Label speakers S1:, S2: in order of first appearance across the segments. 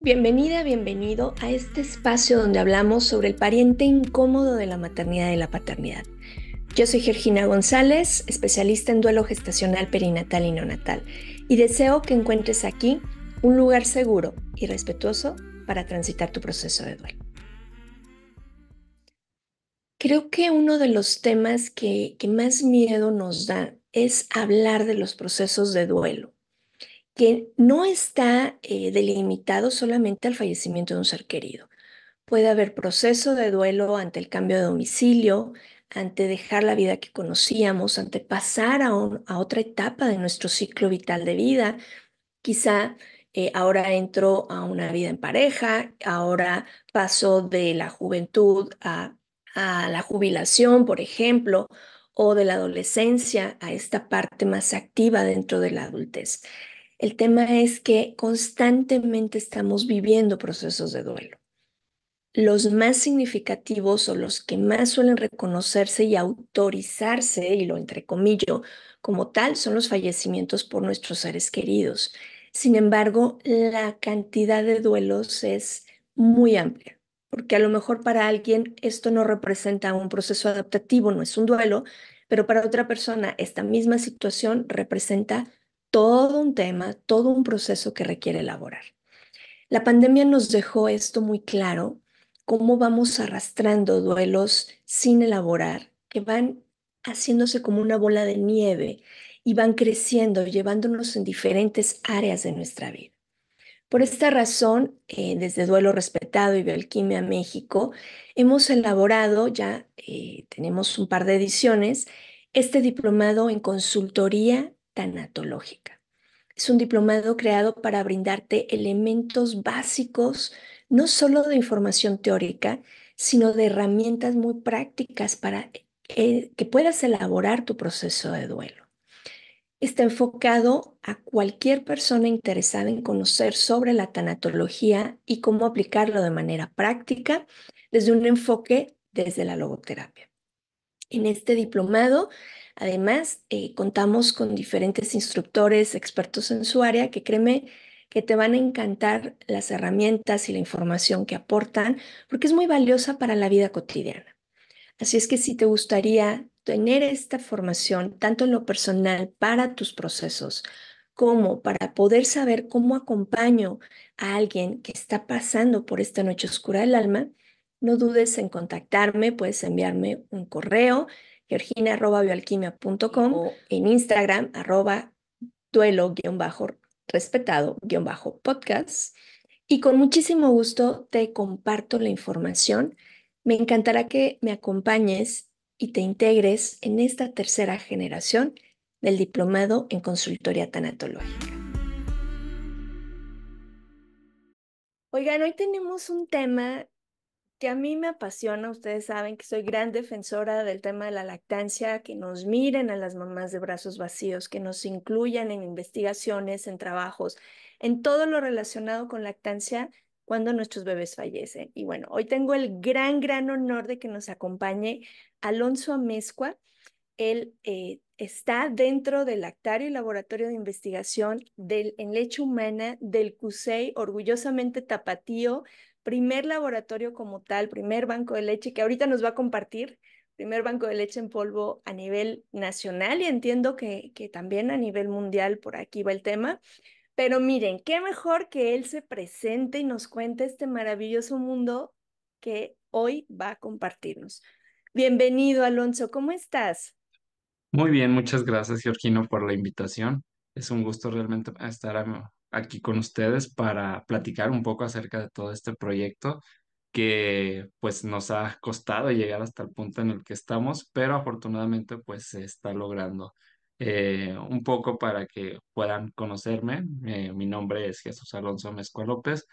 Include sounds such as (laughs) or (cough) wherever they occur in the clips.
S1: Bienvenida, bienvenido a este espacio donde hablamos sobre el pariente incómodo de la maternidad y la paternidad. Yo soy Georgina González, especialista en duelo gestacional perinatal y neonatal, y deseo que encuentres aquí un lugar seguro y respetuoso para transitar tu proceso de duelo. Creo que uno de los temas que más miedo nos da es hablar de los procesos de duelo que no está eh, delimitado solamente al fallecimiento de un ser querido. Puede haber proceso de duelo ante el cambio de domicilio, ante dejar la vida que conocíamos, ante pasar a, otra etapa de nuestro ciclo vital de vida. Quizá eh, ahora entro a una vida en pareja, ahora paso de la juventud a la jubilación, por ejemplo, o de la adolescencia a esta parte más activa dentro de la adultez. El tema es que constantemente estamos viviendo procesos de duelo. Los más significativos o los que más suelen reconocerse y autorizarse, y lo entrecomillo, como tal, son los fallecimientos por nuestros seres queridos. Sin embargo, la cantidad de duelos es muy amplia, porque a lo mejor para alguien esto no representa un proceso adaptativo, no es un duelo, pero para otra persona esta misma situación representa todo un tema, todo un proceso que requiere elaborar. La pandemia nos dejó esto muy claro, cómo vamos arrastrando duelos sin elaborar, que van haciéndose como una bola de nieve y van creciendo, llevándonos en diferentes áreas de nuestra vida. Por esta razón, eh, desde Duelo Respetado y Bioalquimia México, hemos elaborado, ya eh, tenemos un par de ediciones, este diplomado en consultoría tanatológica. Es un diplomado creado para brindarte elementos básicos, no solo de información teórica, sino de herramientas muy prácticas para eh, que puedas elaborar tu proceso de duelo. Está enfocado a cualquier persona interesada en conocer sobre la tanatología y cómo aplicarlo de manera práctica desde un enfoque desde la logoterapia. En este diplomado Además, eh, contamos con diferentes instructores, expertos en su área, que créeme que te van a encantar las herramientas y la información que aportan, porque es muy valiosa para la vida cotidiana. Así es que si te gustaría tener esta formación, tanto en lo personal para tus procesos, como para poder saber cómo acompaño a alguien que está pasando por esta noche oscura del alma, no dudes en contactarme, puedes enviarme un correo georgina.bioalquimia.com o en Instagram, arroba duelo-respetado-podcast. Y con muchísimo gusto te comparto la información. Me encantará que me acompañes y te integres en esta tercera generación del diplomado en consultoría tanatológica. Oigan, hoy tenemos un tema que a mí me apasiona. Ustedes saben que soy gran defensora del tema de la lactancia, que nos miren a las mamás de brazos vacíos, que nos incluyan en investigaciones, en trabajos, en todo lo relacionado con lactancia cuando nuestros bebés fallecen. Y bueno, hoy tengo el gran, gran honor de que nos acompañe Alonso Amezcua. Él eh, está dentro del Lactario y Laboratorio de Investigación del, en Leche Humana del CUSEI, orgullosamente tapatío, primer laboratorio como tal, primer banco de leche, que ahorita nos va a compartir, primer banco de leche en polvo a nivel nacional y entiendo que, que también a nivel mundial por aquí va el tema. Pero miren, qué mejor que él se presente y nos cuente este maravilloso mundo que hoy va a compartirnos. Bienvenido, Alonso, ¿cómo estás?
S2: Muy bien, muchas gracias, Georgino, por la invitación. Es un gusto realmente estar aquí con ustedes para platicar un poco acerca de todo este proyecto que pues nos ha costado llegar hasta el punto en el que estamos, pero afortunadamente pues se está logrando. Eh, un poco para que puedan conocerme, eh, mi nombre es Jesús Alonso Mesco López.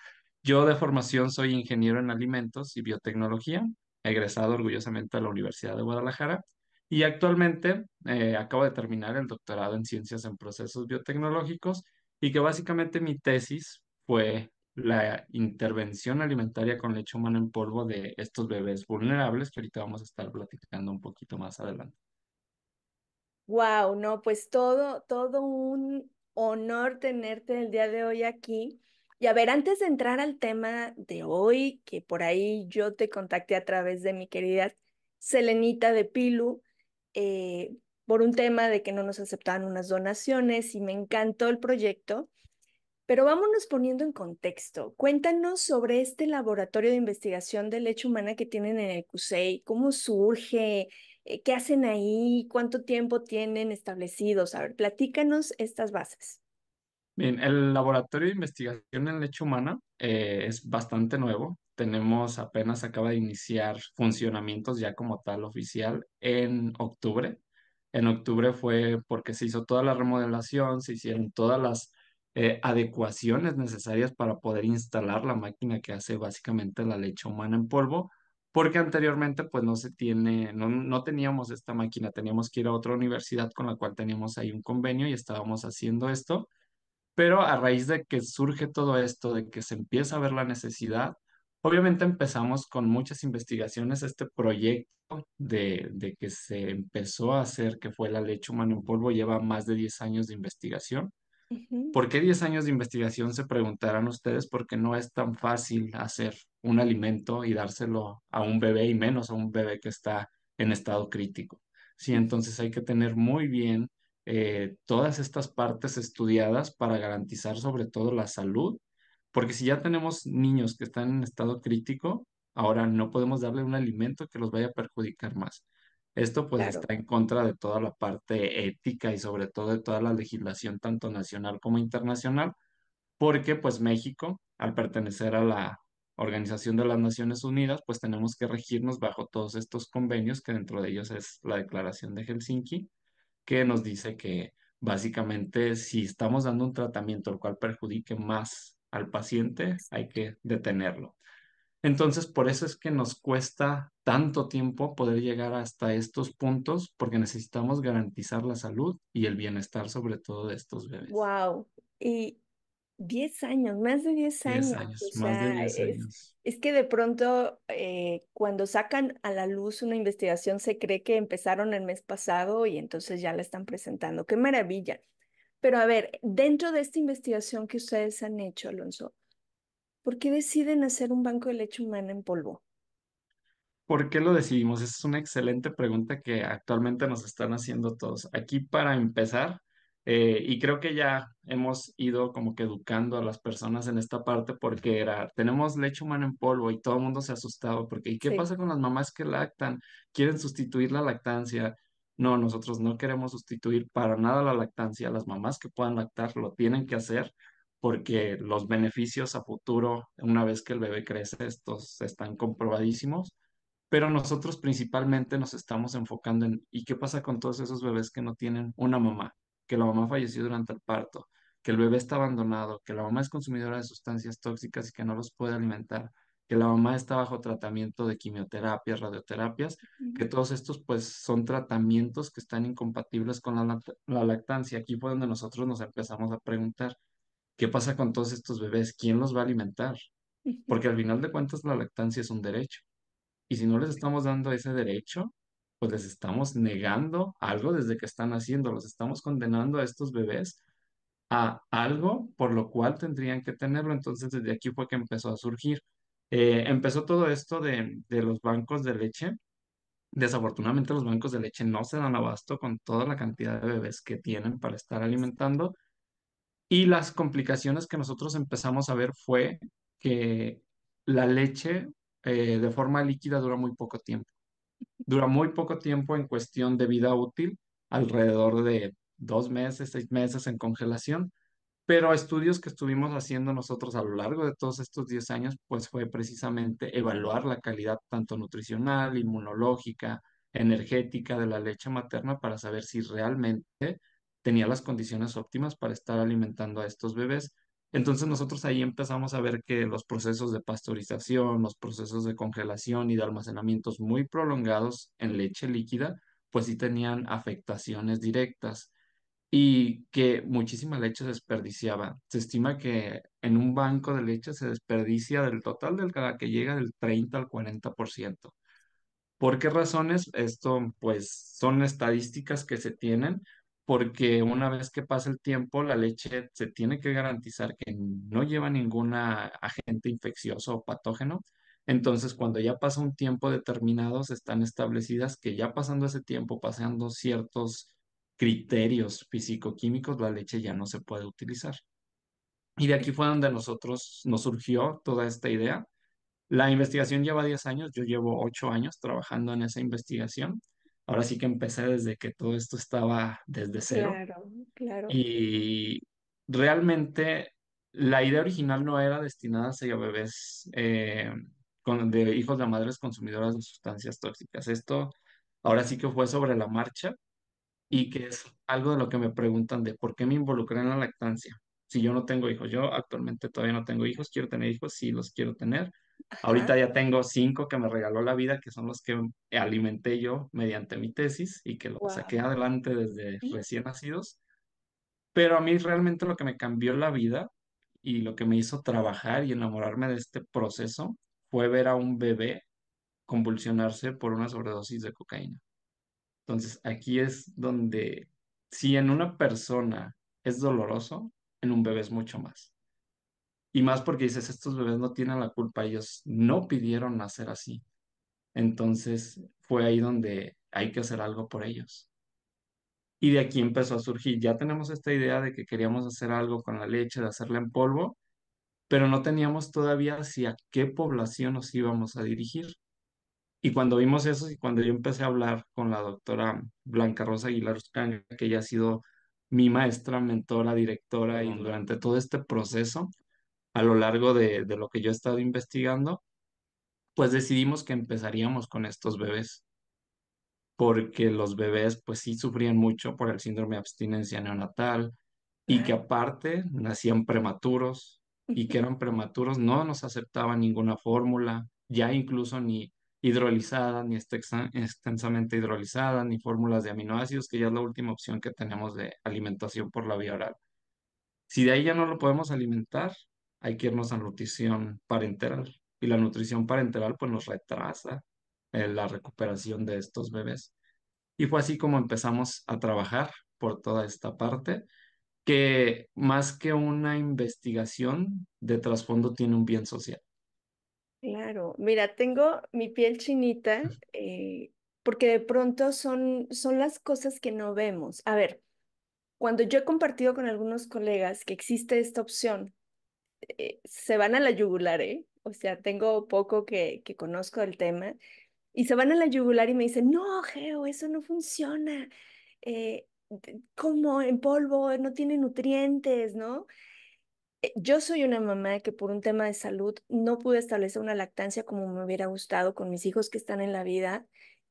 S2: Yo de formación soy ingeniero en alimentos y biotecnología, egresado orgullosamente a la Universidad de Guadalajara y actualmente eh, acabo de terminar el doctorado en ciencias en procesos biotecnológicos y que básicamente mi tesis fue la intervención alimentaria con leche humana en polvo de estos bebés vulnerables que ahorita vamos a estar platicando un poquito más adelante.
S1: Wow, no, pues todo, todo un honor tenerte el día de hoy aquí. Y a ver, antes de entrar al tema de hoy, que por ahí yo te contacté a través de mi querida Selenita de Pilu, eh, por un tema de que no nos aceptaban unas donaciones y me encantó el proyecto. Pero vámonos poniendo en contexto. Cuéntanos sobre este laboratorio de investigación de leche humana que tienen en el CUSEI, cómo surge, eh, qué hacen ahí, cuánto tiempo tienen establecidos. A ver, platícanos estas bases.
S2: Bien, el laboratorio de investigación en leche humana eh, es bastante nuevo. Tenemos apenas acaba de iniciar funcionamientos ya como tal oficial en octubre en octubre fue porque se hizo toda la remodelación, se hicieron todas las eh, adecuaciones necesarias para poder instalar la máquina que hace básicamente la leche humana en polvo, porque anteriormente pues no se tiene, no, no teníamos esta máquina, teníamos que ir a otra universidad con la cual teníamos ahí un convenio y estábamos haciendo esto, pero a raíz de que surge todo esto, de que se empieza a ver la necesidad, Obviamente empezamos con muchas investigaciones este proyecto de, que se empezó a hacer, que fue la leche humana en polvo, lleva más de 10 años de investigación. ¿Por qué 10 años de investigación? Se preguntarán ustedes, porque no es tan fácil hacer un alimento y dárselo a un bebé y menos a un bebé que está en estado crítico. Sí, entonces hay que tener muy bien eh, todas estas partes estudiadas para garantizar sobre todo la salud porque si ya tenemos niños que están en estado crítico, ahora no podemos darle un alimento que los vaya a perjudicar más. Esto pues está en contra de toda la parte ética y sobre todo de toda la legislación tanto nacional como internacional, porque pues México, al pertenecer a la Organización de las Naciones Unidas, pues tenemos que regirnos bajo todos estos convenios, que dentro de ellos es la Declaración de Helsinki, que nos dice que básicamente si estamos dando un tratamiento el cual perjudique más al paciente, hay que detenerlo. Entonces, por eso es que nos cuesta tanto tiempo poder llegar hasta estos puntos, porque necesitamos garantizar la salud y el bienestar, sobre todo de estos bebés.
S1: ¡Wow! Y 10 años, más de 10 años. Es, que de pronto, eh, cuando sacan a la luz una investigación, se cree que empezaron el mes pasado y entonces ya la están presentando. ¡Qué maravilla! Pero a ver, dentro de esta investigación que ustedes han hecho, Alonso, ¿por qué deciden hacer un banco de leche humana en polvo?
S2: ¿Por qué lo decidimos? Esa es una excelente pregunta que actualmente nos están haciendo todos. Aquí para empezar, eh, y creo que ya hemos ido como que educando a las personas en esta parte porque era, tenemos leche humana en polvo y todo el mundo se ha asustado, porque, ¿y qué pasa con las mamás que lactan? Quieren sustituir la lactancia no, nosotros no queremos sustituir para nada la lactancia. Las mamás que puedan lactar lo tienen que hacer porque los beneficios a futuro, una vez que el bebé crece, estos están comprobadísimos. Pero nosotros principalmente nos estamos enfocando en, ¿y qué pasa con todos esos bebés que no tienen una mamá? Que la mamá falleció durante el parto, que el bebé está abandonado, que la mamá es consumidora de sustancias tóxicas y que no los puede alimentar que la mamá está bajo tratamiento de quimioterapias, radioterapias, que todos estos pues son tratamientos que están incompatibles con la, lactancia. Aquí fue donde nosotros nos empezamos a preguntar, ¿qué pasa con todos estos bebés? ¿Quién los va a alimentar? Porque al final de cuentas la lactancia es un derecho. Y si no les estamos dando ese derecho, pues les estamos negando algo desde que están haciendo, los estamos condenando a estos bebés a algo por lo cual tendrían que tenerlo. Entonces desde aquí fue que empezó a surgir eh, empezó todo esto de, los bancos de leche. Desafortunadamente los bancos de leche no se dan abasto con toda la cantidad de bebés que tienen para estar alimentando. Y las complicaciones que nosotros empezamos a ver fue que la leche eh, de forma líquida dura muy poco tiempo. Dura muy poco tiempo en cuestión de vida útil, alrededor de dos meses, seis meses en congelación, pero estudios que estuvimos haciendo nosotros a lo largo de todos estos 10 años, pues fue precisamente evaluar la calidad tanto nutricional, inmunológica, energética de la leche materna para saber si realmente tenía las condiciones óptimas para estar alimentando a estos bebés. Entonces nosotros ahí empezamos a ver que los procesos de pasteurización, los procesos de congelación y de almacenamientos muy prolongados en leche líquida, pues sí tenían afectaciones directas y que muchísima leche se desperdiciaba. Se estima que en un banco de leche se desperdicia del total del cada que llega del 30 al 40%. ¿Por qué razones? Esto pues son estadísticas que se tienen porque una vez que pasa el tiempo, la leche se tiene que garantizar que no lleva ningún agente infeccioso o patógeno. Entonces, cuando ya pasa un tiempo determinado, se están establecidas que ya pasando ese tiempo, pasando ciertos criterios físico-químicos, la leche ya no se puede utilizar. Y de aquí fue donde nosotros nos surgió toda esta idea. La investigación lleva 10 años, yo llevo 8 años trabajando en esa investigación. Ahora sí que empecé desde que todo esto estaba desde cero. Y realmente la idea original no era destinada a bebés eh, con, de hijos de madres consumidoras de sustancias tóxicas. Esto ahora sí que fue sobre la marcha y que es algo de lo que me preguntan de por qué me involucré en la lactancia. Si yo no tengo hijos, yo actualmente todavía no tengo hijos, quiero tener hijos, sí los quiero tener. Ahorita ya tengo cinco que me regaló la vida, que son los que alimenté yo mediante mi tesis y que los saqué adelante desde recién nacidos. Pero a mí realmente lo que me cambió la vida y lo que me hizo trabajar y enamorarme de este proceso fue ver a un bebé convulsionarse por una sobredosis de cocaína. Entonces, aquí es donde, si en una persona es doloroso, en un bebé es mucho más. Y más porque dices, estos bebés no tienen la culpa, ellos no pidieron nacer así. Entonces, fue ahí donde hay que hacer algo por ellos. Y de aquí empezó a surgir, ya tenemos esta idea de que queríamos hacer algo con la leche, de hacerla en polvo, pero no teníamos todavía hacia qué población nos íbamos a dirigir. Y cuando vimos eso y cuando yo empecé a hablar con la doctora Blanca Rosa Aguilar Uscanga, que ella ha sido mi maestra, mentora, directora y durante todo este proceso, a lo largo de, lo que yo he estado investigando, pues decidimos que empezaríamos con estos bebés, porque los bebés pues sí sufrían mucho por el síndrome de abstinencia neonatal y que aparte nacían prematuros y que eran prematuros, no nos aceptaba ninguna fórmula, ya incluso ni hidrolizada, ni extensamente hidrolizada, ni fórmulas de aminoácidos, que ya es la última opción que tenemos de alimentación por la vía oral. Si de ahí ya no lo podemos alimentar, hay que irnos a nutrición parenteral. Y la nutrición parenteral pues nos retrasa eh, la recuperación de estos bebés. Y fue así como empezamos a trabajar por toda esta parte, que más que una investigación de trasfondo tiene un bien social.
S1: Claro, mira, tengo mi piel chinita eh, porque de pronto son, son las cosas que no vemos. A ver, cuando yo he compartido con algunos colegas que existe esta opción, eh, se van a la yugular, ¿eh? O sea, tengo poco que, conozco del tema y se van a la yugular y me dicen, no, Geo, eso no funciona. Eh, como en polvo, no tiene nutrientes, ¿no? Eh, yo soy una mamá que por un tema de salud no pude establecer una lactancia como me hubiera gustado con mis hijos que están en la vida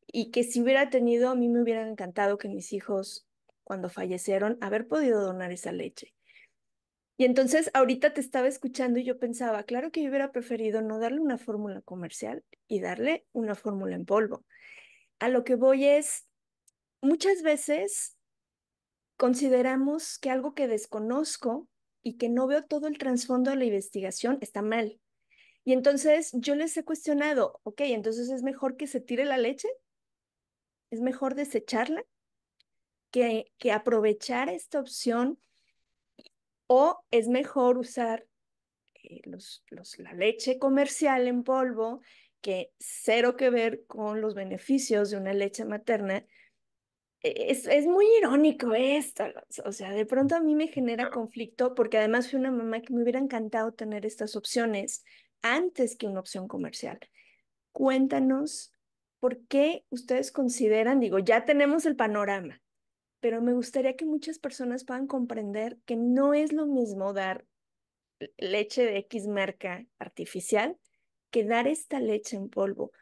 S1: y que si hubiera tenido, a mí me hubiera encantado que mis hijos, cuando fallecieron, haber podido donar esa leche. Y entonces ahorita te estaba escuchando y yo pensaba, claro que yo hubiera preferido no darle una fórmula comercial y darle una fórmula en polvo. A lo que voy es, muchas veces consideramos que algo que desconozco y que no veo todo el trasfondo de la investigación, está mal. Y entonces yo les he cuestionado, ok, entonces es mejor que se tire la leche, es mejor desecharla, que, que aprovechar esta opción o es mejor usar eh, los, los, la leche comercial en polvo, que cero que ver con los beneficios de una leche materna, e-, es, muy irónico esto, o sea, de mm, pronto a mí me genera conflicto porque además fui una mamá que me hubiera encantado tener estas opciones antes que una opción comercial. Cuéntanos por qué ustedes consideran, digo, ya tenemos el panorama, pero me gustaría que muchas personas puedan comprender que no es lo mismo dar leche de X marca artificial que dar esta leche en polvo.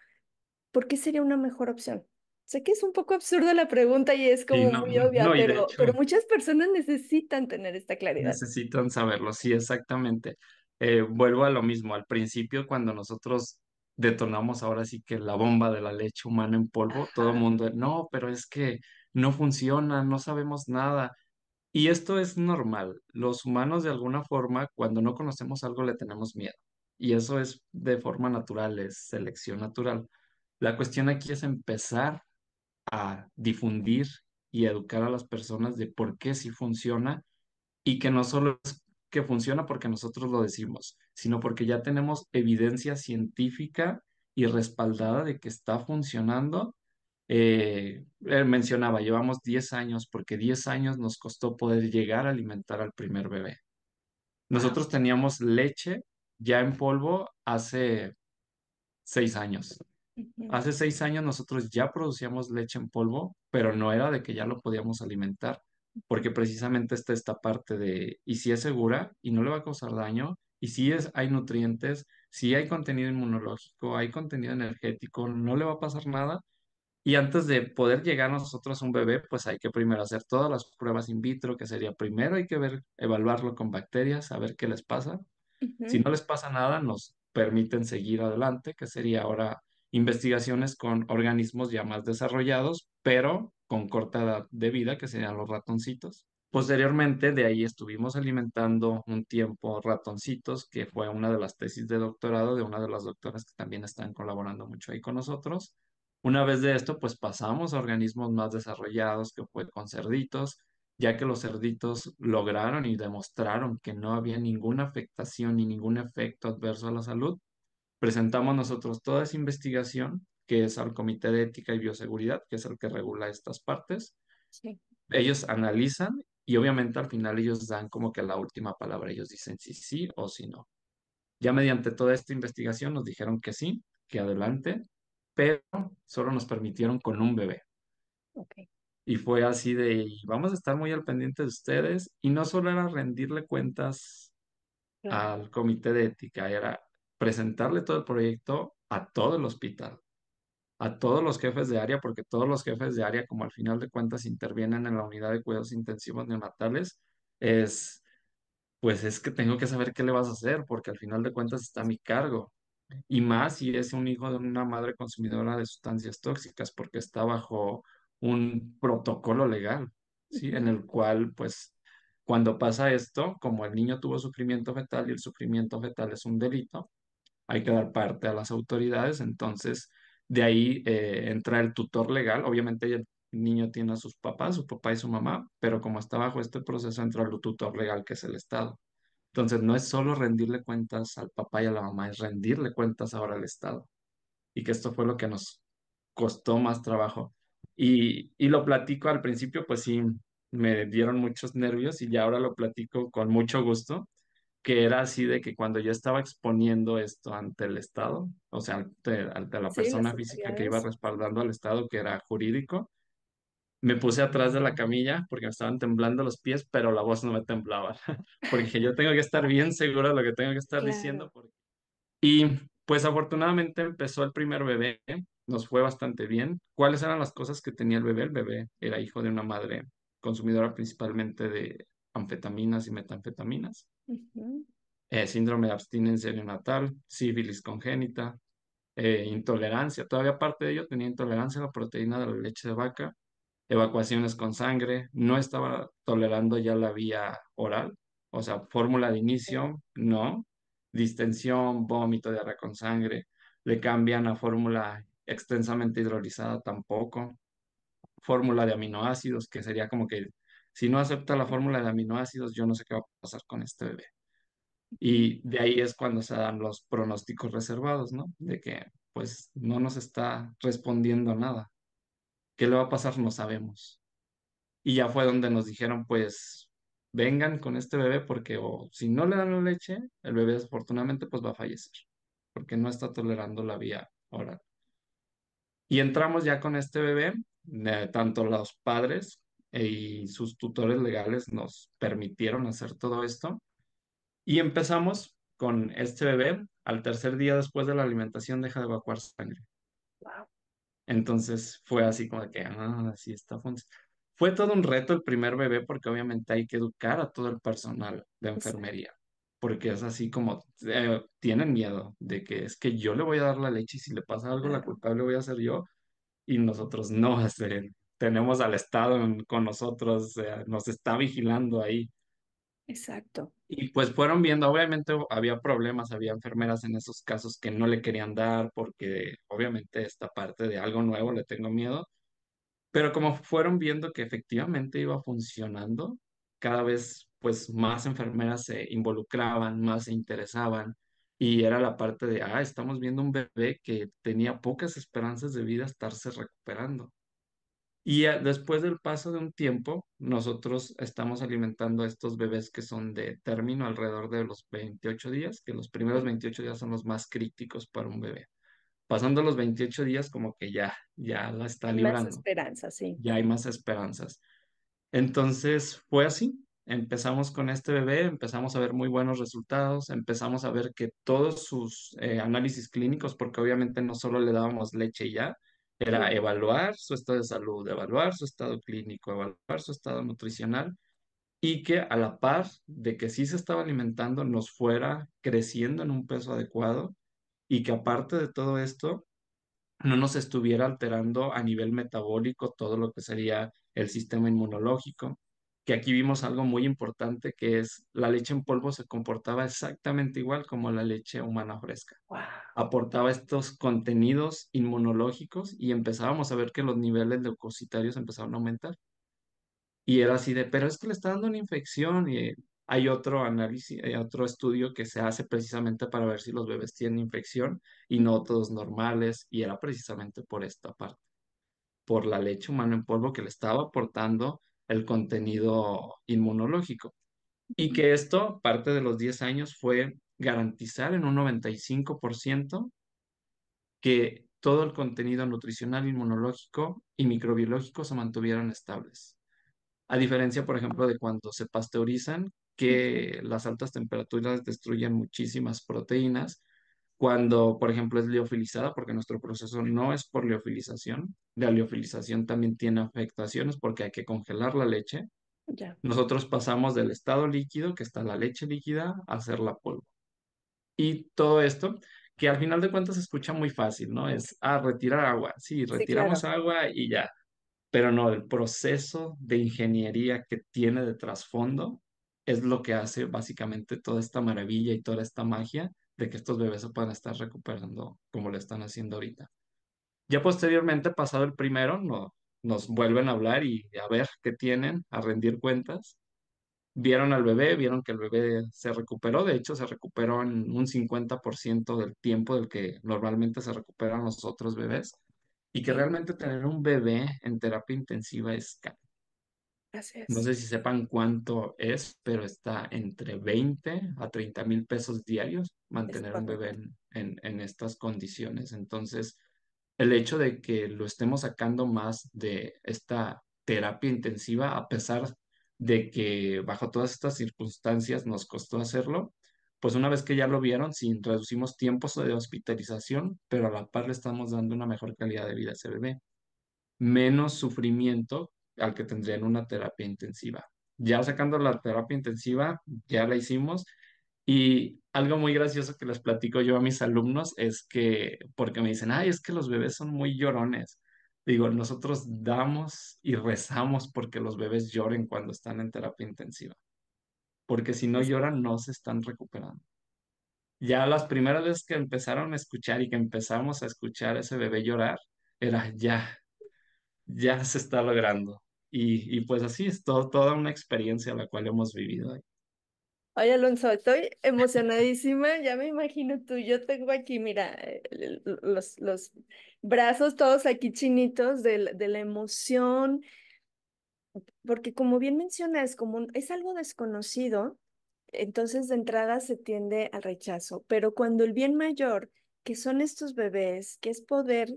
S1: ¿Por qué sería una mejor opción? Sé que es un poco absurda la pregunta y es como muy obvia, pero, pero, muchas personas necesitan tener esta claridad.
S2: Necesitan saberlo, sí, exactamente. Eh, vuelvo a lo mismo, al principio cuando nosotros detonamos ahora sí que la bomba de la leche humana en polvo, todo el mundo, no, pero es que no funciona, no sabemos nada. Y esto es normal. Los humanos de alguna forma, cuando no conocemos algo, le tenemos miedo. Y eso es de forma natural, es selección natural. La cuestión aquí es empezar a difundir y educar a las personas de por qué sí funciona y que no solo es que funciona porque nosotros lo decimos, sino porque ya tenemos evidencia científica y respaldada de que está funcionando. Eh, eh, mencionaba, llevamos 10 años porque 10 años nos costó poder llegar a alimentar al primer bebé. Nosotros teníamos leche ya en polvo hace 6 años. Hace seis años nosotros ya producíamos leche en polvo, pero no era de que ya lo podíamos alimentar, porque precisamente está esta parte de, y si es segura y no le va a causar daño, y si es, hay nutrientes, si hay contenido inmunológico, hay contenido energético, no le va a pasar nada. Y antes de poder llegar a nosotros a un bebé, pues hay que primero hacer todas las pruebas in vitro, que sería primero hay que ver, evaluarlo con bacterias, saber qué les pasa. Si no les pasa nada, nos permiten seguir adelante, que sería ahora investigaciones con organismos ya más desarrollados, pero con corta edad de vida, que serían los ratoncitos. Posteriormente, de ahí estuvimos alimentando un tiempo ratoncitos, que fue una de las tesis de doctorado de una de las doctoras que también están colaborando mucho ahí con nosotros. Una vez de esto, pues pasamos a organismos más desarrollados, que fue con cerditos, ya que los cerditos lograron y demostraron que no había ninguna afectación ni ningún efecto adverso a la salud presentamos nosotros toda esa investigación, que es al Comité de Ética y Bioseguridad, que es el que regula estas partes. Ellos analizan y obviamente al final ellos dan como que la última palabra, ellos dicen si sí o si no. Ya mediante toda esta investigación nos dijeron que sí, que adelante, pero solo nos permitieron con un bebé. Y fue así de, vamos a estar muy al pendiente de ustedes. Y no solo era rendirle cuentas al comité de ética, era presentarle todo el proyecto a todo el hospital, a todos los jefes de área, porque todos los jefes de área, como al final de cuentas intervienen en la unidad de cuidados intensivos neonatales, es, pues es que tengo que saber qué le vas a hacer, porque al final de cuentas está a mi cargo. Y más si es un hijo de una madre consumidora de sustancias tóxicas, porque está bajo un protocolo legal, ¿sí? En el cual, pues, cuando pasa esto, como el niño tuvo sufrimiento fetal y el sufrimiento fetal es un delito, hay que dar parte a las autoridades, entonces de ahí eh, entra el tutor legal, obviamente el niño tiene a sus papás, su papá y su mamá, pero como está bajo este proceso entra el tutor legal que es el Estado. Entonces no es solo rendirle cuentas al papá y a la mamá, es rendirle cuentas ahora al Estado. Y que esto fue lo que nos costó más trabajo. y lo platico al principio, pues sí, me dieron muchos nervios y ya ahora lo platico con mucho gusto, que era así de que cuando yo estaba exponiendo esto ante el Estado, o sea, ante, la persona física que iba respaldando al Estado, que era jurídico, me puse atrás de la camilla porque me estaban temblando los pies, pero la voz no me temblaba, (laughs) porque yo tengo que estar bien segura de lo que tengo que estar diciendo. Y pues afortunadamente empezó el primer bebé, nos fue bastante bien. ¿Cuáles eran las cosas que tenía el bebé? El bebé era hijo de una madre consumidora principalmente de anfetaminas y metanfetaminas, eh, síndrome de abstinencia neonatal, sífilis congénita, eh, intolerancia, todavía parte de ello tenía intolerancia a la proteína de la leche de vaca, evacuaciones con sangre, no estaba tolerando ya la vía oral, o sea, fórmula de inicio, no, distensión, vómito, de arra con sangre, le cambian a fórmula extensamente hidrolizada tampoco, fórmula de aminoácidos, que sería como que si no acepta la fórmula de aminoácidos, yo no sé qué va a pasar con este bebé. Y de ahí es cuando se dan los pronósticos reservados, ¿no? De que pues no nos está respondiendo nada. ¿Qué le va a pasar? No sabemos. Y ya fue donde nos dijeron, pues vengan con este bebé porque si no le dan la leche, el bebé desafortunadamente pues va a fallecer porque no está tolerando la vía oral. Y entramos ya con este bebé, eh, tanto los padres eh, y sus tutores legales nos permitieron hacer todo esto. Y empezamos con este bebé. Al tercer día después de la alimentación deja de evacuar sangre. Entonces fue así como que, así ah, está Fue todo un reto el primer bebé porque obviamente hay que educar a todo el personal de pues enfermería, porque es así como eh, tienen miedo de que es que yo le voy a dar la leche y si le pasa algo la culpable voy a ser yo y nosotros no va a tenemos al Estado con nosotros, nos está vigilando ahí.
S1: Exacto.
S2: Y pues fueron viendo, obviamente había problemas, había enfermeras en esos casos que no le querían dar porque obviamente esta parte de algo nuevo le tengo miedo, pero como fueron viendo que efectivamente iba funcionando, cada vez pues más enfermeras se involucraban, más se interesaban y era la parte de, ah, estamos viendo un bebé que tenía pocas esperanzas de vida estarse recuperando. Y eh, después del paso de un tiempo, nosotros estamos alimentando a estos bebés que son de término alrededor de los 28 días, que los primeros 28 días son los más críticos para un bebé. Pasando los 28 días, como que ya, ya la está librando. Más
S1: esperanzas, sí. Ya
S2: hay más esperanzas. Entonces fue así. Empezamos con este bebé, empezamos a ver muy buenos resultados, empezamos a ver que todos sus eh, análisis clínicos, porque obviamente no solo le dábamos leche y ya, era evaluar su estado de salud, evaluar su estado clínico, evaluar su estado nutricional y que a la par de que sí se estaba alimentando, nos fuera creciendo en un peso adecuado y que aparte de todo esto, no nos estuviera alterando a nivel metabólico todo lo que sería el sistema inmunológico, que aquí vimos algo muy importante que es la leche en polvo se comportaba exactamente igual como la leche humana fresca. Aportaba estos contenidos inmunológicos y empezábamos a ver que los niveles leucocitarios empezaron a aumentar. Y era así de, pero es que le está dando una infección y eh, hay otro análisis, hay otro estudio que se hace precisamente para ver si los bebés tienen infección y no todos normales y era precisamente por esta parte, por la leche humana en polvo que le estaba aportando el contenido inmunológico. Y que esto, parte de los 10 años, fue garantizar en un 95% que todo el contenido nutricional, inmunológico y microbiológico se mantuvieran estables. A diferencia, por ejemplo, de cuando se pasteurizan, que las altas temperaturas destruyen muchísimas proteínas cuando, por ejemplo, es liofilizada, porque nuestro proceso no es por liofilización. La liofilización también tiene afectaciones porque hay que congelar la leche. Nosotros pasamos del estado líquido, que está la leche líquida, a hacer la polvo. Y todo esto, que al final de cuentas se escucha muy fácil, ¿no? Es, a ah, retirar agua. Sí, retiramos agua y ya. Pero no, el proceso de ingeniería que tiene de trasfondo es lo que hace básicamente toda esta maravilla y toda esta magia de que estos bebés se puedan estar recuperando como lo están haciendo ahorita. Ya posteriormente, pasado el primero, no, nos vuelven a hablar y a ver qué tienen, a rendir cuentas. Vieron al bebé, vieron que el bebé se recuperó, de hecho se recuperó en un 50% del tiempo del que normalmente se recuperan los otros bebés y que realmente tener un bebé en terapia intensiva es no sé si sepan cuánto es, pero está entre 20 a 30 mil pesos diarios mantener un bebé en, en, estas condiciones. Entonces, el hecho de que lo estemos sacando más de esta terapia intensiva, a pesar de que bajo todas estas circunstancias nos costó hacerlo, pues una vez que ya lo vieron, si introducimos tiempos de hospitalización, pero a la par le estamos dando una mejor calidad de vida a ese bebé menos sufrimiento al que tendrían una terapia intensiva. Ya sacando la terapia intensiva, ya la hicimos y algo muy gracioso que les platico yo a mis alumnos es que, porque me dicen, ay, es que los bebés son muy llorones. Digo, nosotros damos y rezamos porque los bebés lloren cuando están en terapia intensiva, porque si no lloran no se están recuperando. Ya las primeras veces que empezaron a escuchar y que empezamos a escuchar a ese bebé llorar, era ya, ya se está logrando. Y, pues así es toda una experiencia la cual hemos vivido
S1: Oye, Alonso, estoy emocionadísima, ya me imagino tú, yo tengo aquí, mira, eh, los, los brazos todos aquí chinitos de, la emoción, porque como bien mencionas, como es algo desconocido, entonces de entrada se tiende al rechazo, pero cuando el bien mayor, que son estos bebés, que es poder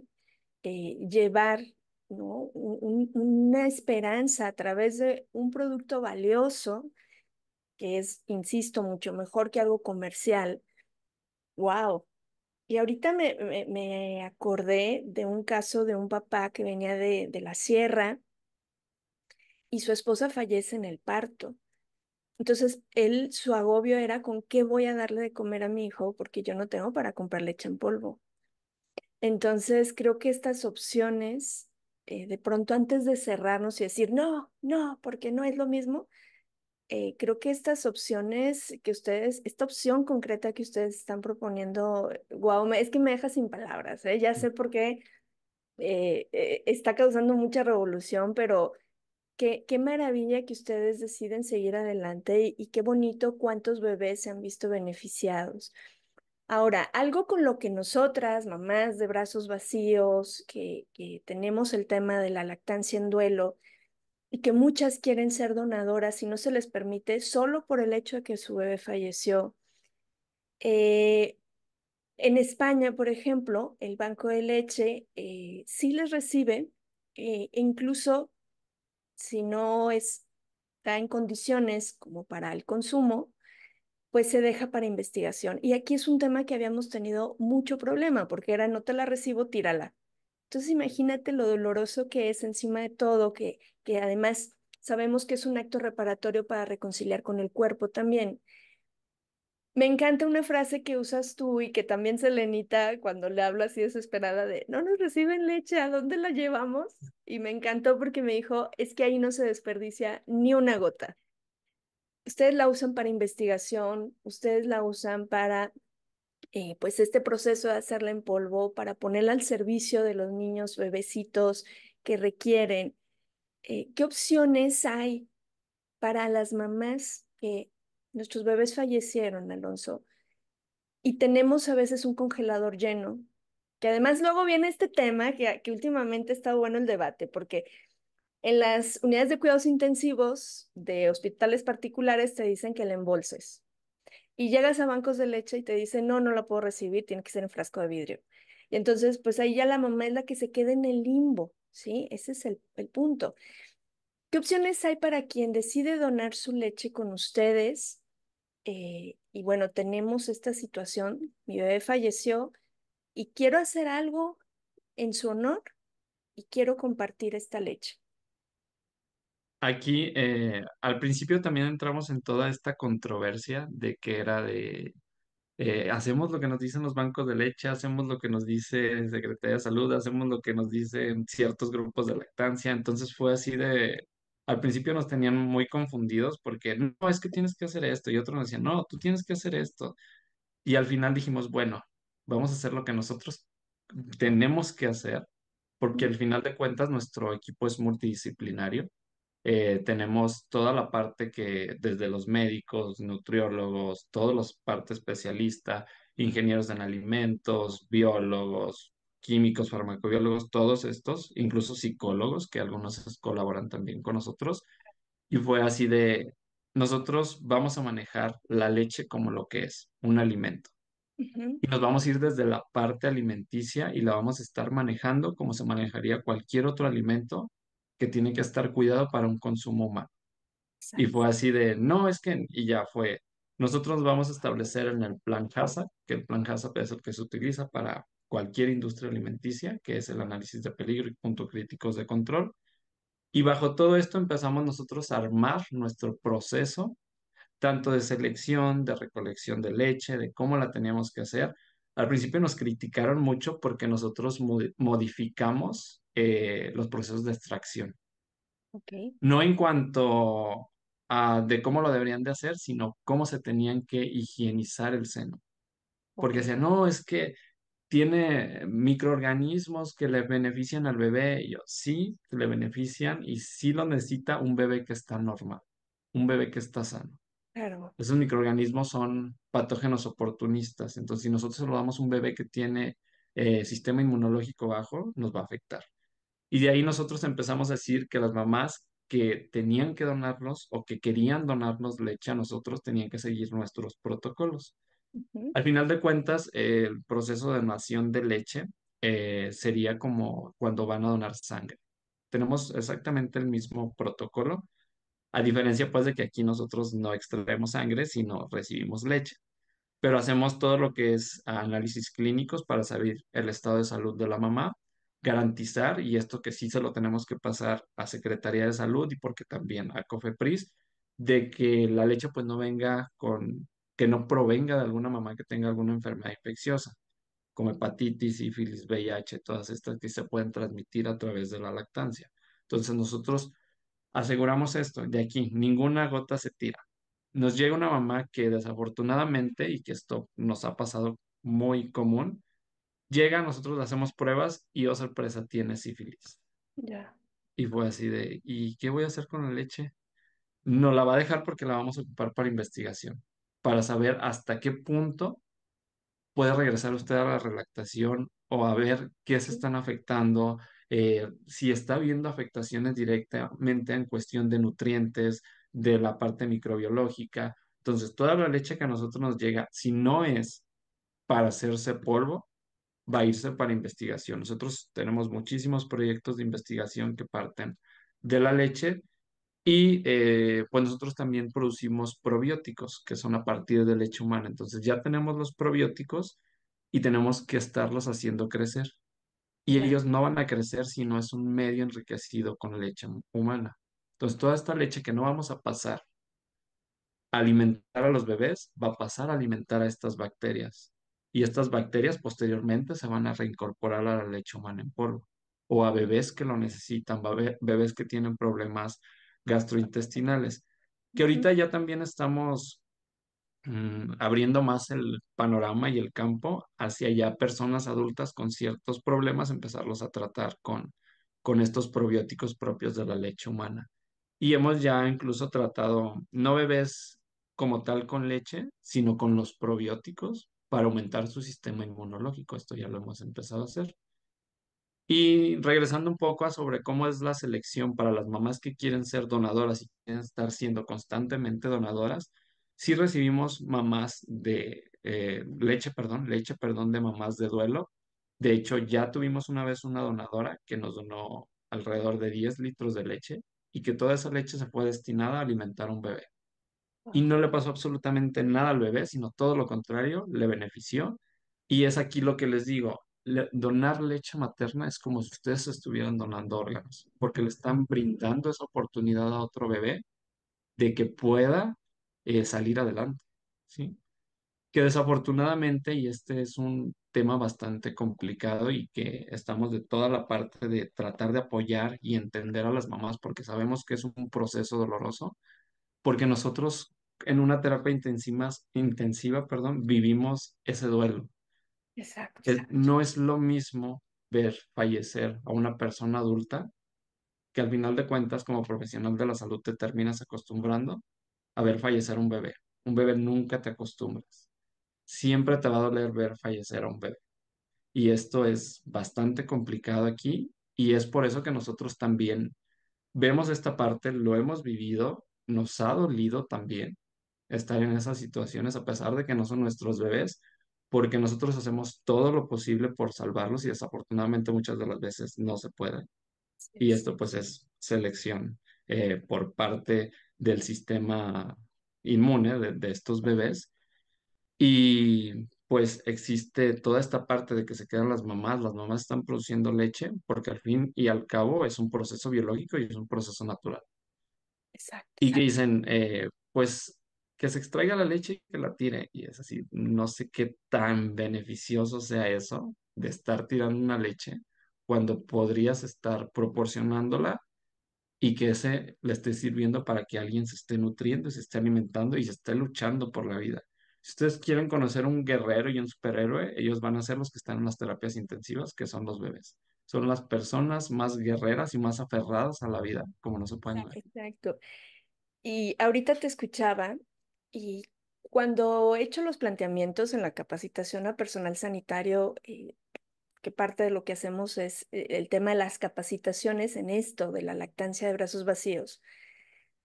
S1: eh, llevar ¿no? una esperanza a través de un producto valioso, que es, insisto, mucho mejor que algo comercial. ¡Wow! Y ahorita me, me, acordé de un caso de un papá que venía de, de la sierra y su esposa fallece en el parto. Entonces, él, su agobio era con qué voy a darle de comer a mi hijo porque yo no tengo para comprar leche en polvo. Entonces, creo que estas opciones eh, de pronto antes de cerrarnos y decir, no, no, porque no es lo mismo, eh, creo que estas opciones que ustedes, esta opción concreta que ustedes están proponiendo, eh, guau, es que me deja sin palabras, ya sé por qué está causando mucha revolución, pero qué, maravilla que ustedes deciden seguir adelante y qué bonito cuántos bebés se han visto beneficiados. Ahora, algo con lo que nosotras, mamás de brazos vacíos, que, tenemos el tema de la lactancia en duelo y que muchas quieren ser donadoras y no se les permite solo por el hecho de que su bebé falleció. Eh, en España, por ejemplo, el banco de leche eh, sí les recibe, eh, e incluso si no está en condiciones como para el consumo, pues se deja para investigación. Y aquí es un tema que habíamos tenido mucho problema, porque era no te la recibo, tírala. Entonces imagínate lo doloroso que es encima de todo, que, que además sabemos que es un acto reparatorio para reconciliar con el cuerpo también. Me encanta una frase que usas tú y que también Selenita, cuando le hablo así desesperada de, no nos reciben leche, ¿a dónde la llevamos? Y me encantó porque me dijo, es que ahí no se desperdicia ni una gota ustedes la usan para investigación, ustedes la usan para eh, pues este proceso de hacerla en polvo, para ponerla al servicio de los niños bebecitos que requieren. Eh, ¿Qué opciones hay para las mamás que nuestros bebés fallecieron, Alonso? Y tenemos a veces un congelador lleno, que además luego viene este tema que, que últimamente está bueno el debate, porque en las unidades de cuidados intensivos de hospitales particulares te dicen que le embolses. Y llegas a bancos de leche y te dicen, no, no lo puedo recibir, tiene que ser en frasco de vidrio. Y entonces, pues ahí ya la mamá es la que se queda en el limbo, ¿sí? Ese es el, punto. ¿Qué opciones hay para quien decide donar su leche con ustedes? Eh, y bueno, tenemos esta situación, mi bebé falleció y quiero hacer algo en su honor y quiero compartir esta leche.
S2: Aquí eh, al principio también entramos en toda esta controversia de que era de eh, hacemos lo que nos dicen los bancos de leche, hacemos lo que nos dice Secretaría de Salud, hacemos lo que nos dicen ciertos grupos de lactancia. Entonces fue así de, al principio nos tenían muy confundidos porque no, es que tienes que hacer esto y otro nos decían, no, tú tienes que hacer esto. Y al final dijimos, bueno, vamos a hacer lo que nosotros tenemos que hacer porque al final de cuentas nuestro equipo es multidisciplinario eh, tenemos toda la parte que desde los médicos, nutriólogos, todos los partes especialistas, ingenieros en alimentos, biólogos, químicos, farmacobiólogos, todos estos, incluso psicólogos, que algunos colaboran también con nosotros. Y fue así de, nosotros vamos a manejar la leche como lo que es, un alimento. Y nos vamos a ir desde la parte alimenticia y la vamos a estar manejando como se manejaría cualquier otro alimento que tiene que estar cuidado para un consumo humano. Y fue así de, no, es que, y ya fue, nosotros vamos a establecer en el plan casa que el plan casa es el que se utiliza para cualquier industria alimenticia, que es el análisis de peligro y puntos críticos de control. Y bajo todo esto empezamos nosotros a armar nuestro proceso, tanto de selección, de recolección de leche, de cómo la teníamos que hacer. Al principio nos criticaron mucho porque nosotros modificamos eh, los procesos de extracción. No en cuanto a de cómo lo deberían de hacer, sino cómo se tenían que higienizar el seno. Porque decían, no, es que tiene microorganismos que le benefician al bebé. ellos sí, le benefician y sí lo necesita un bebé que está normal, un bebé que está sano. Esos microorganismos son patógenos oportunistas. Entonces, si nosotros lo damos a un bebé que tiene eh, sistema inmunológico bajo, nos va a afectar. Y de ahí nosotros empezamos a decir que las mamás que tenían que donarnos o que querían donarnos leche a nosotros tenían que seguir nuestros protocolos. Al final de cuentas, el proceso de donación de leche eh, sería como cuando van a donar sangre. Tenemos exactamente el mismo protocolo, a diferencia pues de que aquí nosotros no extraemos sangre, sino recibimos leche. Pero hacemos todo lo que es análisis clínicos para saber el estado de salud de la mamá garantizar, y esto que sí se lo tenemos que pasar a Secretaría de Salud y porque también a COFEPRIS, de que la leche pues no venga con, que no provenga de alguna mamá que tenga alguna enfermedad infecciosa, como hepatitis, sífilis, VIH, todas estas que se pueden transmitir a través de la lactancia. Entonces nosotros aseguramos esto, de aquí ninguna gota se tira. Nos llega una mamá que desafortunadamente, y que esto nos ha pasado muy común, Llega, nosotros le hacemos pruebas y, oh sorpresa, tiene sífilis. Ya. Y fue así de, ¿y qué voy a hacer con la leche? No la va a dejar porque la vamos a ocupar para investigación, para saber hasta qué punto puede regresar usted a la relactación o a ver qué se están afectando, eh, si está viendo afectaciones directamente en cuestión de nutrientes, de la parte microbiológica. Entonces, toda la leche que a nosotros nos llega, si no es para hacerse polvo, va a irse para investigación. Nosotros tenemos muchísimos proyectos de investigación que parten de la leche y eh, pues nosotros también producimos probióticos que son a partir de leche humana. Entonces ya tenemos los probióticos y tenemos que estarlos haciendo crecer. Y ellos no van a crecer si no es un medio enriquecido con leche humana. Entonces toda esta leche que no vamos a pasar a alimentar a los bebés va a pasar a alimentar a estas bacterias y estas bacterias posteriormente se van a reincorporar a la leche humana en polvo o a bebés que lo necesitan, bebés que tienen problemas gastrointestinales, que ahorita ya también estamos mm, abriendo más el panorama y el campo hacia ya personas adultas con ciertos problemas, empezarlos a tratar con, con estos probióticos propios de la leche humana. Y hemos ya incluso tratado no bebés como tal con leche, sino con los probióticos para aumentar su sistema inmunológico. Esto ya lo hemos empezado a hacer. Y regresando un poco a sobre cómo es la selección para las mamás que quieren ser donadoras y quieren estar siendo constantemente donadoras, sí recibimos mamás de eh, leche, perdón, leche, perdón, de mamás de duelo. De hecho, ya tuvimos una vez una donadora que nos donó alrededor de 10 litros de leche y que toda esa leche se fue destinada a alimentar a un bebé y no le pasó absolutamente nada al bebé, sino todo lo contrario, le benefició. Y es aquí lo que les digo, donar leche materna es como si ustedes estuvieran donando órganos, porque le están brindando esa oportunidad a otro bebé de que pueda eh, salir adelante, ¿sí? Que desafortunadamente, y este es un tema bastante complicado y que estamos de toda la parte de tratar de apoyar y entender a las mamás porque sabemos que es un proceso doloroso, porque nosotros en una terapia intensiva, intensiva perdón, vivimos ese duelo. No es lo mismo ver fallecer a una persona adulta que al final de cuentas como profesional de la salud te terminas acostumbrando a ver fallecer a un bebé. Un bebé nunca te acostumbras. Siempre te va a doler ver fallecer a un bebé. Y esto es bastante complicado aquí y es por eso que nosotros también vemos esta parte, lo hemos vivido, nos ha dolido también, estar en esas situaciones a pesar de que no son nuestros bebés, porque nosotros hacemos todo lo posible por salvarlos y desafortunadamente muchas de las veces no se puede. Y esto pues es selección eh, por parte del sistema inmune de, estos bebés. Y pues existe toda esta parte de que se quedan las mamás, las mamás están produciendo leche, porque al fin y al cabo es un proceso biológico y es un proceso natural. Exacto. Y que dicen, eh, pues que se extraiga la leche y que la tire. Y es así, no sé qué tan beneficioso sea eso de estar tirando una leche cuando podrías estar proporcionándola y que ese le esté sirviendo para que alguien se esté nutriendo, se esté alimentando y se esté luchando por la vida. Si ustedes quieren conocer un guerrero y un superhéroe, ellos van a ser los que están en las terapias intensivas, que son los bebés. Son las personas más guerreras y más aferradas a la vida, como no se pueden
S1: Exacto. Y ahorita te escuchaba y cuando he hecho los planteamientos en la capacitación al personal sanitario, eh, que parte de lo que hacemos es eh, el tema de las capacitaciones en esto, de la lactancia de brazos vacíos,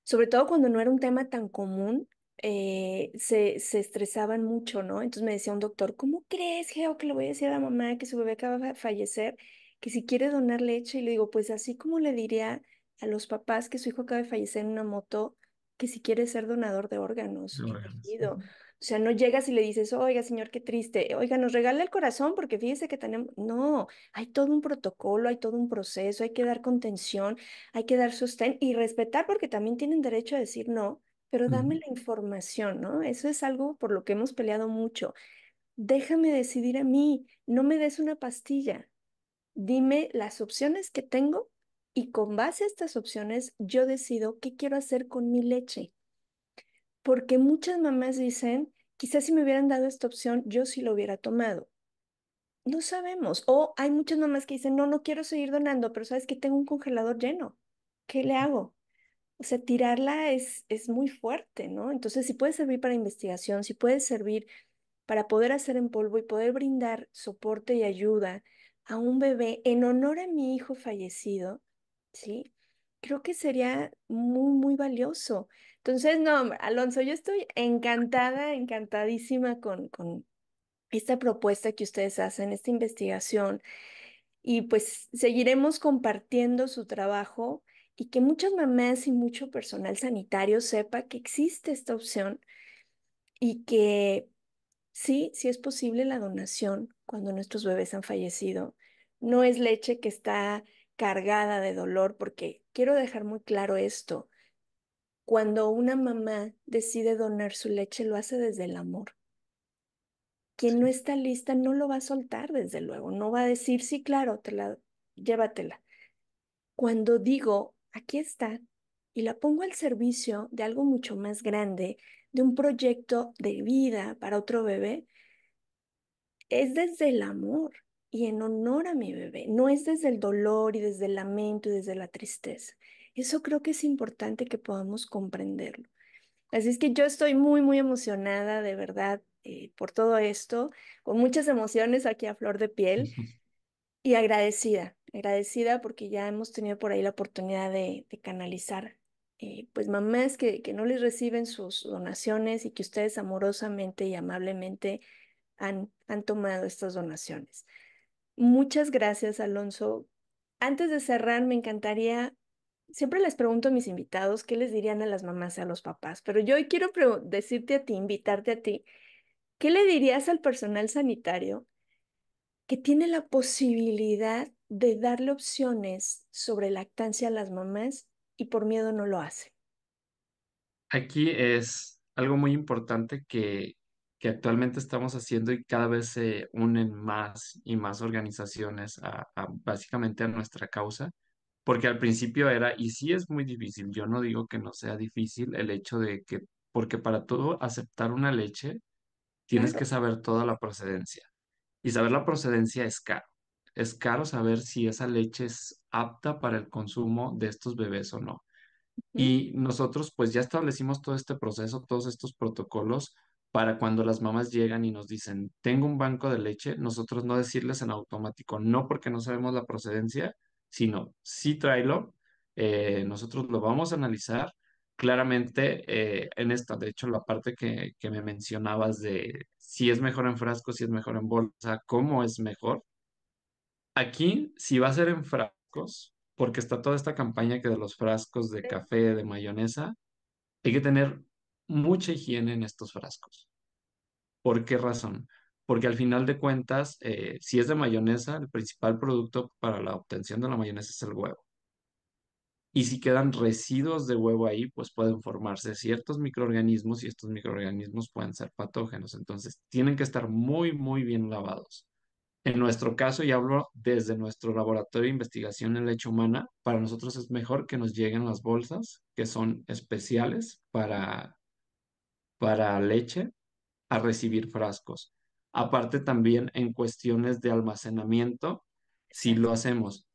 S1: sobre todo cuando no era un tema tan común, eh, se, se, estresaban mucho, ¿no? Entonces me decía un doctor, ¿cómo crees, Geo, que le voy a decir a la mamá que su bebé acaba de fallecer, que si quiere donar leche? Y le digo, pues así como le diría a los papás que su hijo acaba de fallecer en una moto, que si quieres ser donador de órganos. O sea, no llegas y le dices, oiga, señor, qué triste, oiga, nos regala el corazón porque fíjese que tenemos... No, hay todo un protocolo, hay todo un proceso, hay que dar contención, hay que dar sostén y respetar porque también tienen derecho a decir no, pero dame la información, ¿no? Eso es algo por lo que hemos peleado mucho. Déjame decidir a mí, no me des una pastilla, dime las opciones que tengo y con base a estas opciones, yo decido qué quiero hacer con mi leche. Porque muchas mamás dicen, quizás si me hubieran dado esta opción, yo sí lo hubiera tomado. No sabemos. O hay muchas mamás que dicen, no, no quiero seguir donando, pero sabes que tengo un congelador lleno. ¿Qué le hago? O sea, tirarla es, es muy fuerte, ¿no? Entonces, si puede servir para investigación, si puede servir para poder hacer en polvo y poder brindar soporte y ayuda a un bebé en honor a mi hijo fallecido, ¿sí? Creo que sería muy, muy valioso. Entonces, no, Alonso, yo estoy encantada, encantadísima con, esta propuesta que ustedes hacen, esta investigación, y pues seguiremos compartiendo su trabajo y que muchas mamás y mucho personal sanitario sepa que existe esta opción y que sí, sí es posible la donación cuando nuestros bebés han fallecido. No es leche que está cargada de dolor, porque quiero dejar muy claro esto. Cuando una mamá decide donar su leche, lo hace desde el amor. Quien no está lista no lo va a soltar, desde luego. No va a decir, sí, claro, te la, llévatela. Cuando digo, aquí está, y la pongo al servicio de algo mucho más grande, de un proyecto de vida para otro bebé, es desde el amor y en honor a mi bebé. No es desde el dolor y desde el lamento y desde la tristeza. Eso creo que es importante que podamos comprenderlo. Así es que yo estoy muy, muy emocionada, de verdad, eh, por todo esto, con muchas emociones aquí a flor de piel y agradecida, agradecida porque ya hemos tenido por ahí la oportunidad de, canalizar eh, pues mamás que, que, no les reciben sus donaciones y que ustedes amorosamente y amablemente han, han tomado estas donaciones. Muchas gracias, Alonso. Antes de cerrar, me encantaría, siempre les pregunto a mis invitados qué les dirían a las mamás y a los papás, pero yo hoy quiero decirte a ti, invitarte a ti, ¿qué le dirías al personal sanitario que tiene la posibilidad de darle opciones sobre lactancia a las mamás y por miedo no lo hace?
S2: Aquí es algo muy importante que que actualmente estamos haciendo y cada vez se unen más y más organizaciones a, básicamente a nuestra causa, porque al principio era, y sí es muy difícil, yo no digo que no sea difícil el hecho de que, porque para todo aceptar una leche tienes que saber toda la procedencia y saber la procedencia es caro. Es caro saber si esa leche es apta para el consumo de estos bebés o no. Y nosotros pues ya establecimos todo este proceso, todos estos protocolos, para cuando las mamás llegan y nos dicen, tengo un banco de leche, nosotros no decirles en automático, no porque no sabemos la procedencia, sino si tráelo, eh, nosotros lo vamos a analizar claramente eh, en esta, de hecho la parte que, que me mencionabas de si es mejor en frasco, si es mejor en bolsa, cómo es mejor. Aquí, si va a ser en frascos, porque está toda esta campaña que de los frascos de café, de mayonesa, hay que tener mucha higiene en estos frascos. ¿Por qué razón? Porque al final de cuentas, eh, si es de mayonesa, el principal producto para la obtención de la mayonesa es el huevo. Y si quedan residuos de huevo ahí, pues pueden formarse ciertos microorganismos y estos microorganismos pueden ser patógenos. Entonces, tienen que estar muy, muy bien lavados. En nuestro caso, y hablo desde nuestro laboratorio de investigación en leche humana, para nosotros es mejor que nos lleguen las bolsas que son especiales para para leche a recibir frascos. Aparte también en cuestiones de almacenamiento, si lo hacemos.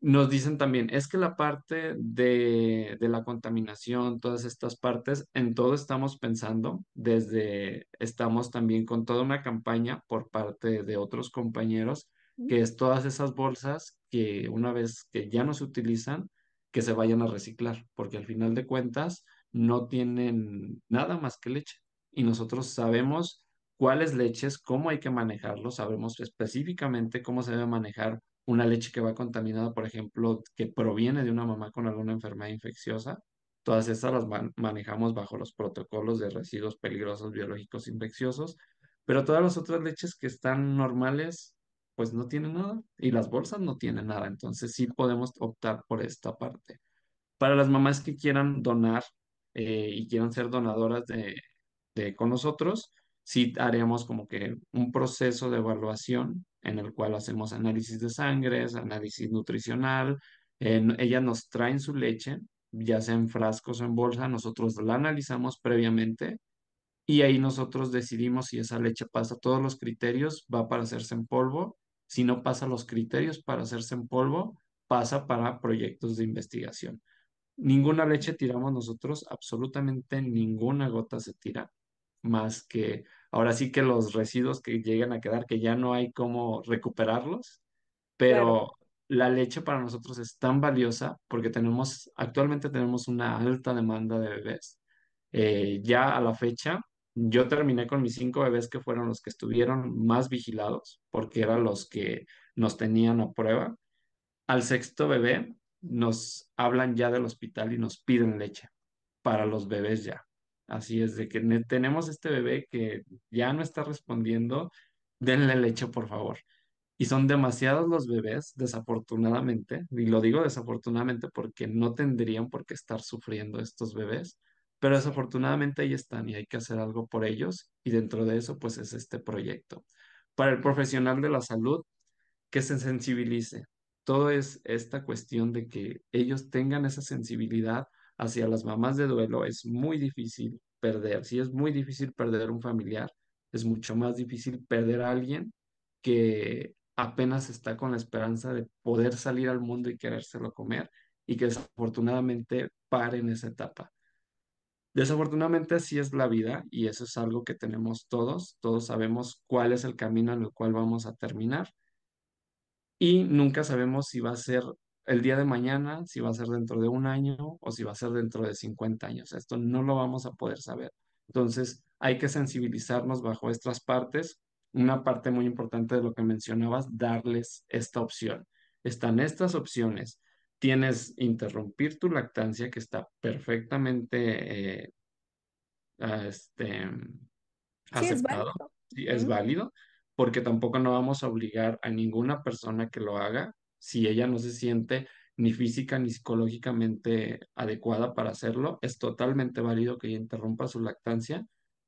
S2: Nos dicen también, es que la parte de, de la contaminación, todas estas partes, en todo estamos pensando, desde estamos también con toda una campaña por parte de otros compañeros, que es todas esas bolsas que una vez que ya no se utilizan, que se vayan a reciclar, porque al final de cuentas, no tienen nada más que leche. Y nosotros sabemos cuáles leches, cómo hay que manejarlo, sabemos específicamente cómo se debe manejar una leche que va contaminada, por ejemplo, que proviene de una mamá con alguna enfermedad infecciosa. Todas esas las manejamos bajo los protocolos de residuos peligrosos biológicos infecciosos, pero todas las otras leches que están normales, pues no tienen nada y las bolsas no tienen nada, entonces sí podemos optar por esta parte. Para las mamás que quieran donar eh, y quieran ser donadoras de, con nosotros, sí haremos como que un proceso de evaluación en el cual hacemos análisis de sangre, análisis nutricional. Eh, ellas nos traen su leche, ya sea en frascos o en bolsa, nosotros la analizamos previamente y ahí nosotros decidimos si esa leche pasa todos los criterios, va para hacerse en polvo. Si no pasa los criterios para hacerse en polvo, pasa para proyectos de investigación. Ninguna leche tiramos nosotros, absolutamente ninguna gota se tira, más que ahora sí que los residuos que llegan a quedar, que ya no hay cómo recuperarlos, pero la leche para nosotros es tan valiosa porque tenemos, actualmente tenemos una alta demanda de bebés. Eh, ya a la fecha, yo terminé con mis cinco bebés que fueron los que estuvieron más vigilados porque eran los que nos tenían a prueba. Al sexto bebé nos hablan ya del hospital y nos piden leche para los bebés ya. Así es, de que tenemos este bebé que ya no está respondiendo, denle leche, por favor. Y son demasiados los bebés, desafortunadamente, y lo digo desafortunadamente porque no tendrían por qué estar sufriendo estos bebés, pero desafortunadamente ahí están y hay que hacer algo por ellos y dentro de eso pues es este proyecto. Para el profesional de la salud, que se sensibilice, todo es esta cuestión de que ellos tengan esa sensibilidad hacia las mamás de duelo. Es muy difícil perder, si es muy difícil perder un familiar, es mucho más difícil perder a alguien que apenas está con la esperanza de poder salir al mundo y querérselo comer y que desafortunadamente pare en esa etapa. Desafortunadamente así es la vida y eso es algo que tenemos todos, todos sabemos cuál es el camino en el cual vamos a terminar y nunca sabemos si va a ser el día de mañana, si va a ser dentro de un año o si va a ser dentro de 50 años. Esto no lo vamos a poder saber. Entonces, hay que sensibilizarnos bajo estas partes. Una parte muy importante de lo que mencionabas, darles esta opción. Están estas opciones. Tienes interrumpir tu lactancia, que está perfectamente eh, ah, este,
S1: aceptado.
S2: Es Sí, es válido porque tampoco no vamos a obligar a ninguna persona que lo haga si ella no se siente ni física ni psicológicamente adecuada para hacerlo. Es totalmente válido que ella interrumpa su lactancia,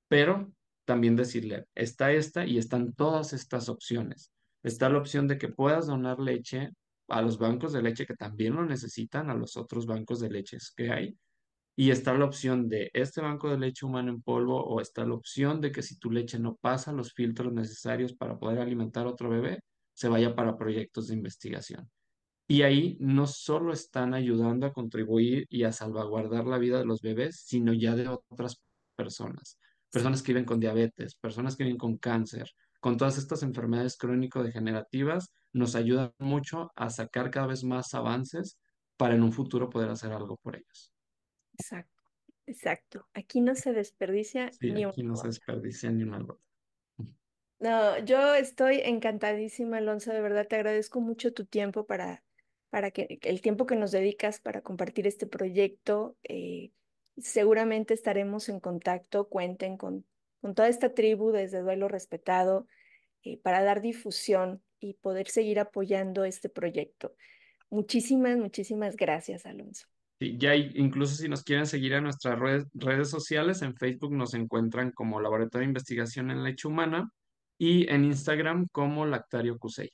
S2: pero también decirle, está esta y están todas estas opciones. Está la opción de que puedas donar leche a los bancos de leche que también lo necesitan, a los otros bancos de leches que hay y está la opción de este banco de leche humano en polvo o está la opción de que si tu leche no pasa los filtros necesarios para poder alimentar a otro bebé, se vaya para proyectos de investigación. Y ahí no solo están ayudando a contribuir y a salvaguardar la vida de los bebés, sino ya de otras personas, personas que viven con diabetes, personas que viven con cáncer, con todas estas enfermedades crónico-degenerativas, nos ayudan mucho a sacar cada vez más avances para en un futuro poder hacer algo por
S1: ellos. Exacto. Exacto. Aquí no se desperdicia ni aquí no No, yo estoy encantadísima, Alonso. De verdad te agradezco mucho tu tiempo para, para que el tiempo que nos dedicas para compartir este proyecto. Eh, seguramente estaremos en contacto. Cuenten con, con toda esta tribu desde Duelo Respetado eh, para dar difusión y poder seguir apoyando este proyecto. Muchísimas, muchísimas gracias, Alonso
S2: ya incluso si nos quieren seguir a nuestras redes, sociales, en Facebook nos encuentran como Laboratorio de Investigación en Leche Humana y en Instagram como Lactario Cusei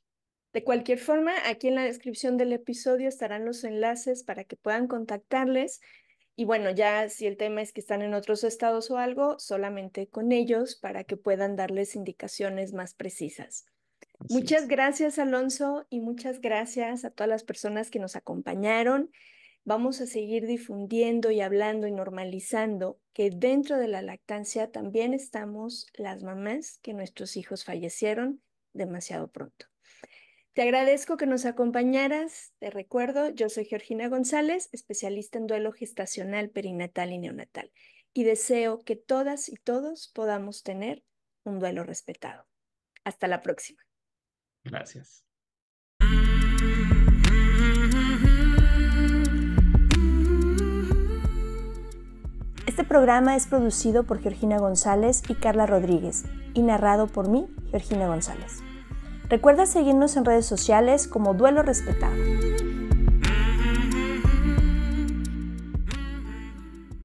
S1: De cualquier forma, aquí en la descripción del episodio estarán los enlaces para que puedan contactarles. Y bueno, ya si el tema es que están en otros estados o algo, solamente con ellos para que puedan darles indicaciones más precisas. Muchas gracias, Alonso, y muchas gracias a todas las personas que nos acompañaron vamos a seguir difundiendo y hablando y normalizando que dentro de la lactancia también estamos las mamás que nuestros hijos fallecieron demasiado pronto. Te agradezco que nos acompañaras. Te recuerdo, yo soy Georgina González, especialista en duelo gestacional, perinatal y neonatal, y deseo que todas y todos podamos tener un duelo respetado. Hasta la próxima. Gracias. Este programa es producido por Georgina González y Carla Rodríguez y narrado por mí, Georgina González. Recuerda seguirnos en redes sociales como Duelo Respetado.